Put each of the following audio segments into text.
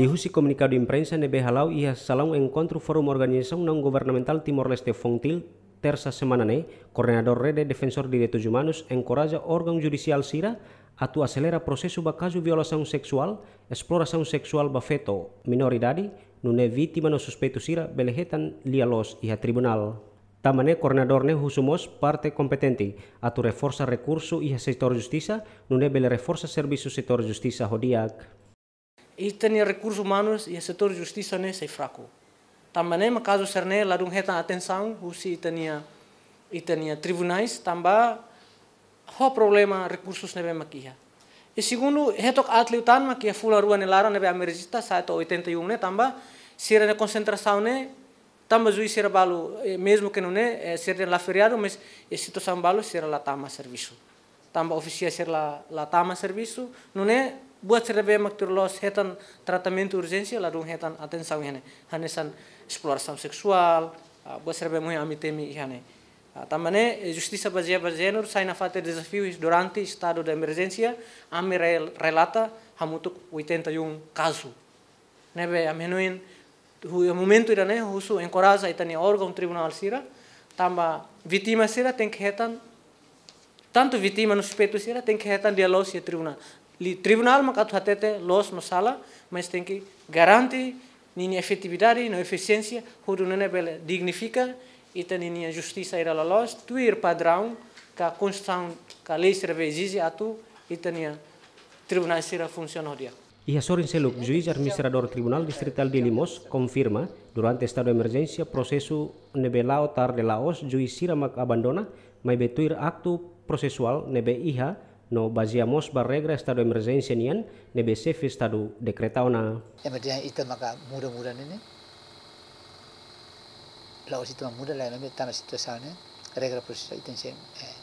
Dihusi komunikasi di imprensa nebe halau ia salam encontro forum organisasi non governamental Timor-Leste Fontil tersa semana ne, coordenador rede defensor de direitos humanos encoraja organ judicial Sira atu acelera proses ba caso seksual sexual, seksual sexual ba feto, minoridade, nune vítima no suspeito Sira belehetan lialos ia tribunal. Tamane koordinador ne husumos parte kompetenti atu reforsa recurso ia sektor justisa nune bele reforsa servisu sektor justisa hodiak. e tani recursos humanos e setor justiça não sei fraco. Também no caso lá não hetan atenção husi itania tinha tribunais também há problema recursos nebe makia. E segundo, retok atliutan é fula rua nelara nebe americista sai to né também se era na concentração né também zui era balu mesmo que não se era lá feriado mas a situação se era lá tama serviço. também oficia sira lá la tama serviço, não é buat serbe maktur los hetan tratamento urgensi, lalu hetan aten sawi hane san sam seksual, ah, buat serbe mo amitemi hane ah, tamane eh, justiça bazia gênero sai na fate is durante estado de emergencia ami relata hamutuk 81 kasu. nebe amenuin o momento irane husu encoraja itani organ tribunal sira tamba vitima sira tem que hetan tanto vitima no suspeito sira tem que retar dialogue tribunal tribunal maka hatete los masala mas tem garanti, nini efetividade no eficiência hurunene bela dignifica e ta nini justiça ira la los tuir padrão ka konstan ka lei serve exige atu e ta tribunal sira funcionaria Y Azorin Seluk, juiz administrador Tribunal Distrital de Limos, confirma durante estado de emergencia proceso nebe lao tar de Laos juiz sira mak abandona mai betuir acto procesual nebe iha no baziamos barregra estado emergencia nian be sefi estado dekreta ona emergencia ita maka mura mura nene la situ mura la nebe tana sita sane, regra processa iten sem eh,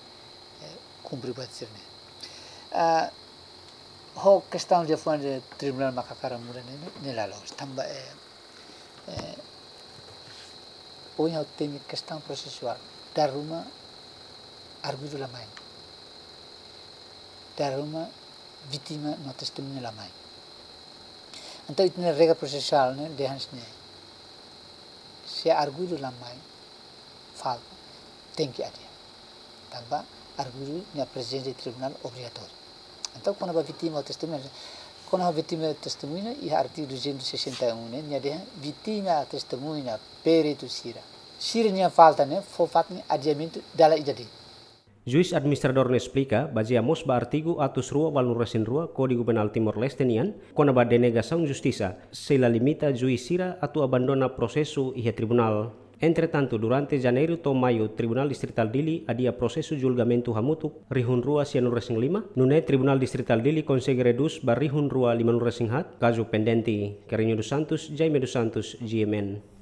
eh, cumprir batir né ah ho questão de fuan de tribunal maka kara mura nene nela los tamba Hoy eh, no tiene que estar prosesual, Da Roma, árbitro la mãe. terme vítima no testemunho da mãe. Então, isso é regra processual né, de Hans Ney. Né? Se arguido da mãe, falta, tem que adiar. Então, arguido na presença do tribunal obrigatório. Então, quando a vítima o testemunho, quando a vítima testemunha, e artigo 261, né, a vítima testemunha, perito sira. Sira não é falta, né, foi falta adiamento dela e da Juiz Administrador ne explica, mos ba artigo atus rua valurasin rua Código Penal Timor nian kona ba denegação justiça, se la limita juicira a abandona prosesu e tribunal. Entretanto, durante janeiro to maio, Tribunal Distrital Dili adia prosesu julgamento hamutuk rihun rua sian lima, nune Tribunal Distrital Dili consegue redus barihun rua lima resing hat, kaju pendenti Kerenyo dos Santos, Jaime dos Santos, GMN.